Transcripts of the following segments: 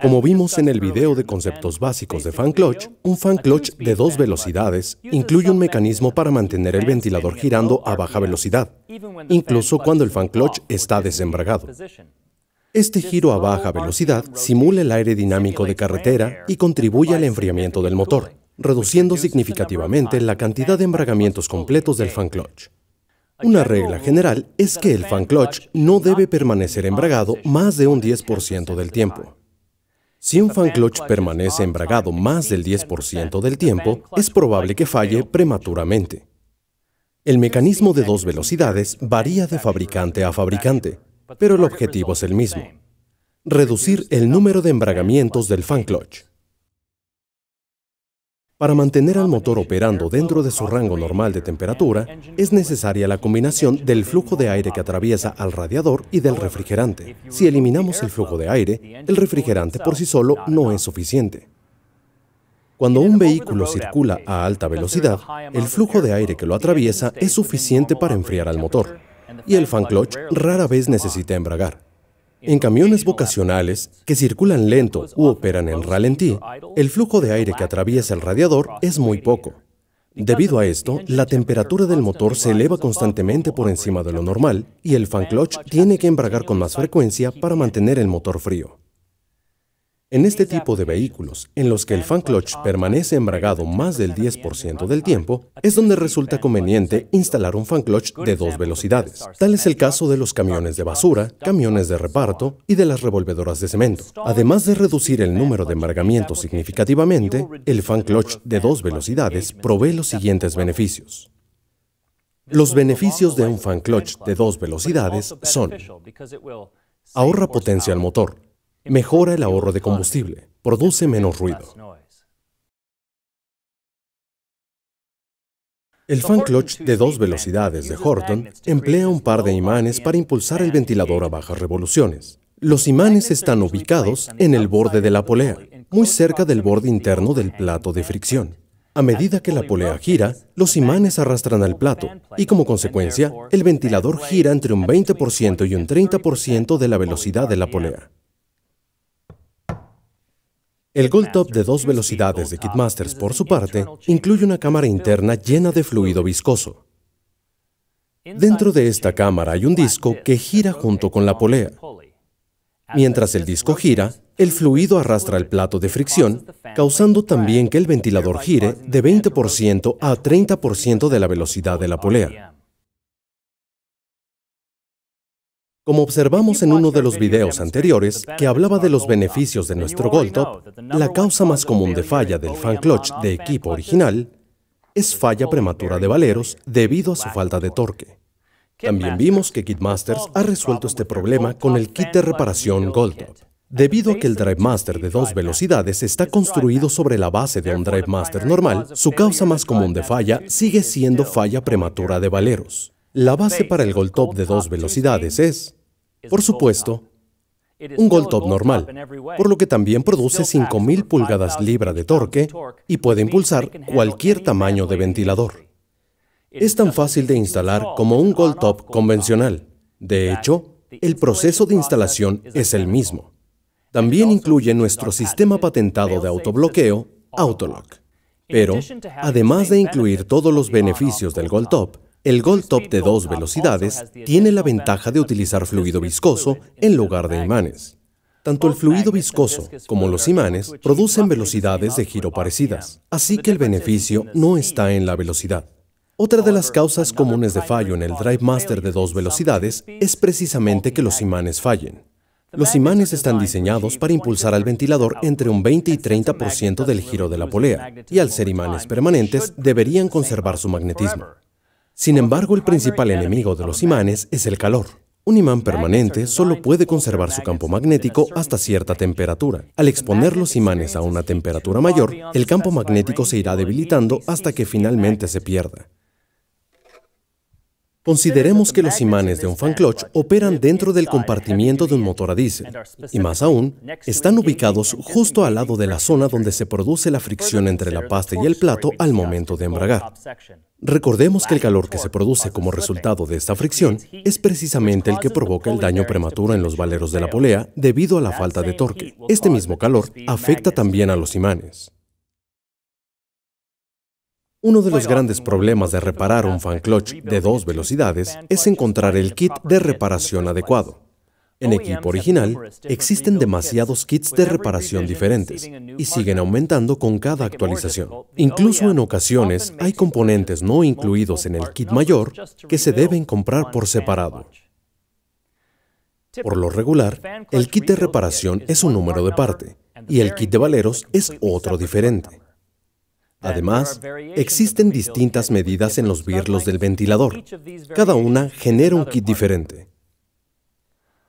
Como vimos en el video de conceptos básicos de fan clutch, un fan clutch de dos velocidades incluye un mecanismo para mantener el ventilador girando a baja velocidad, incluso cuando el fan clutch está desembragado. Este giro a baja velocidad simula el aire dinámico de carretera y contribuye al enfriamiento del motor, reduciendo significativamente la cantidad de embragamientos completos del fan clutch. Una regla general es que el fan clutch no debe permanecer embragado más de un 10% del tiempo. Si un fan clutch permanece embragado más del 10% del tiempo, es probable que falle prematuramente. El mecanismo de dos velocidades varía de fabricante a fabricante, pero el objetivo es el mismo. Reducir el número de embragamientos del fan clutch. Para mantener al motor operando dentro de su rango normal de temperatura, es necesaria la combinación del flujo de aire que atraviesa al radiador y del refrigerante. Si eliminamos el flujo de aire, el refrigerante por sí solo no es suficiente. Cuando un vehículo circula a alta velocidad, el flujo de aire que lo atraviesa es suficiente para enfriar al motor, y el fan clutch rara vez necesita embragar. En camiones vocacionales que circulan lento u operan en ralentí, el flujo de aire que atraviesa el radiador es muy poco. Debido a esto, la temperatura del motor se eleva constantemente por encima de lo normal y el fan clutch tiene que embragar con más frecuencia para mantener el motor frío. En este tipo de vehículos, en los que el fan clutch permanece embragado más del 10% del tiempo, es donde resulta conveniente instalar un fan clutch de dos velocidades. Tal es el caso de los camiones de basura, camiones de reparto y de las revolvedoras de cemento. Además de reducir el número de embargamientos significativamente, el fan clutch de dos velocidades provee los siguientes beneficios. Los beneficios de un fan clutch de dos velocidades son ahorra potencia al motor, mejora el ahorro de combustible, produce menos ruido. El fan clutch de dos velocidades de Horton emplea un par de imanes para impulsar el ventilador a bajas revoluciones. Los imanes están ubicados en el borde de la polea, muy cerca del borde interno del plato de fricción. A medida que la polea gira, los imanes arrastran al plato y como consecuencia, el ventilador gira entre un 20% y un 30% de la velocidad de la polea. El Gold Top de dos velocidades de Kitmasters, por su parte, incluye una cámara interna llena de fluido viscoso. Dentro de esta cámara hay un disco que gira junto con la polea. Mientras el disco gira, el fluido arrastra el plato de fricción, causando también que el ventilador gire de 20% a 30% de la velocidad de la polea. Como observamos en uno de los videos anteriores, que hablaba de los beneficios de nuestro Gold Top, la causa más común de falla del fan clutch de equipo original es falla prematura de valeros debido a su falta de torque. También vimos que Kitmasters ha resuelto este problema con el kit de reparación Gold Debido a que el Drive Master de dos velocidades está construido sobre la base de un Drive Master normal, su causa más común de falla sigue siendo falla prematura de valeros. La base para el Gold Top de dos velocidades es por supuesto, un Gold Top normal, por lo que también produce 5.000 pulgadas libra de torque y puede impulsar cualquier tamaño de ventilador. Es tan fácil de instalar como un Gold Top convencional. De hecho, el proceso de instalación es el mismo. También incluye nuestro sistema patentado de autobloqueo, Autolock. Pero, además de incluir todos los beneficios del Gold Top, el Gold Top de dos velocidades tiene la ventaja de utilizar fluido viscoso en lugar de imanes. Tanto el fluido viscoso como los imanes producen velocidades de giro parecidas, así que el beneficio no está en la velocidad. Otra de las causas comunes de fallo en el Drive Master de dos velocidades es precisamente que los imanes fallen. Los imanes están diseñados para impulsar al ventilador entre un 20 y 30% del giro de la polea, y al ser imanes permanentes deberían conservar su magnetismo. Sin embargo, el principal enemigo de los imanes es el calor. Un imán permanente solo puede conservar su campo magnético hasta cierta temperatura. Al exponer los imanes a una temperatura mayor, el campo magnético se irá debilitando hasta que finalmente se pierda. Consideremos que los imanes de un fan clutch operan dentro del compartimiento de un motor a diésel, y más aún, están ubicados justo al lado de la zona donde se produce la fricción entre la pasta y el plato al momento de embragar. Recordemos que el calor que se produce como resultado de esta fricción es precisamente el que provoca el daño prematuro en los valeros de la polea debido a la falta de torque. Este mismo calor afecta también a los imanes. Uno de los grandes problemas de reparar un fan clutch de dos velocidades es encontrar el kit de reparación adecuado. En equipo original existen demasiados kits de reparación diferentes y siguen aumentando con cada actualización. Incluso en ocasiones hay componentes no incluidos en el kit mayor que se deben comprar por separado. Por lo regular, el kit de reparación es un número de parte y el kit de valeros es otro diferente. Además, existen distintas medidas en los birlos del ventilador. Cada una genera un kit diferente.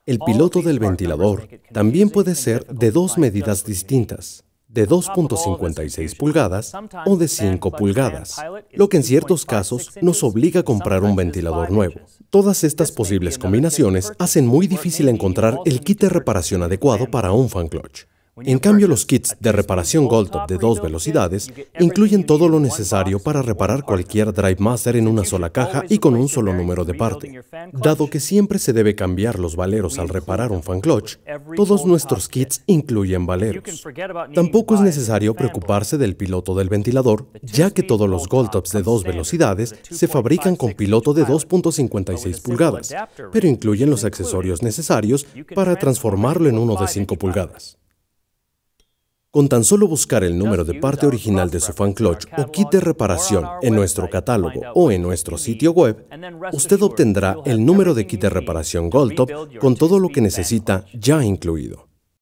El piloto del ventilador también puede ser de dos medidas distintas, de 2.56 pulgadas o de 5 pulgadas, lo que en ciertos casos nos obliga a comprar un ventilador nuevo. Todas estas posibles combinaciones hacen muy difícil encontrar el kit de reparación adecuado para un fan clutch. En cambio, los kits de reparación Goldtop de dos velocidades incluyen todo lo necesario para reparar cualquier Drive Master en una sola caja y con un solo número de parte. Dado que siempre se debe cambiar los valeros al reparar un fan clutch, todos nuestros kits incluyen valeros. Tampoco es necesario preocuparse del piloto del ventilador, ya que todos los Goldtops de dos velocidades se fabrican con piloto de 2.56 pulgadas, pero incluyen los accesorios necesarios para transformarlo en uno de 5 pulgadas. Con tan solo buscar el número de parte original de su fan clutch o kit de reparación en nuestro catálogo o en nuestro sitio web, usted obtendrá el número de kit de reparación Goldtop con todo lo que necesita ya incluido.